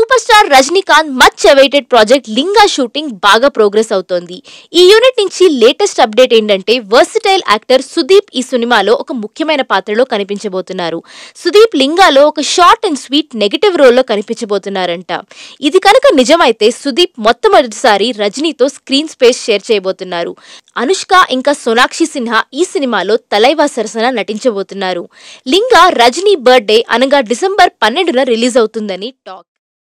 super superstar Rajinikanth much awaited project Lingaa shooting బాగా progress అవుతోంది ఈ యూనిట్ నుంచి లేటెస్ట్ అప్డేట్ ఏంటంటే వర్సిటైల్ యాక్టర్ సుదీప్ ఈ సినిమాలో ఒక ముఖ్యమైన పాత్రలో కనిపించబోతున్నారు సుదీప్ లింగాలో ఒక షార్ట్ అండ్ స్వీట్ నెగటివ్ రోల్లో కనిపించబోతున్నారంట ఇది కనుక నిజమైతే సుదీప్ మొట్టమొదటిసారి రజనీతో స్క్రీన్ స్పేస్ షేర్ చేయబోతున్నారు అనుష్క ఇంకా సోనాక్షి సిన్హా ఈ సినిమాలో తలైవా సరసన నటించబోతున్నారు లింగా రజనీ బర్త్డే అనగా డిసెంబర్ పన్నెండున రిలీజ్ అవుతుందని టాక్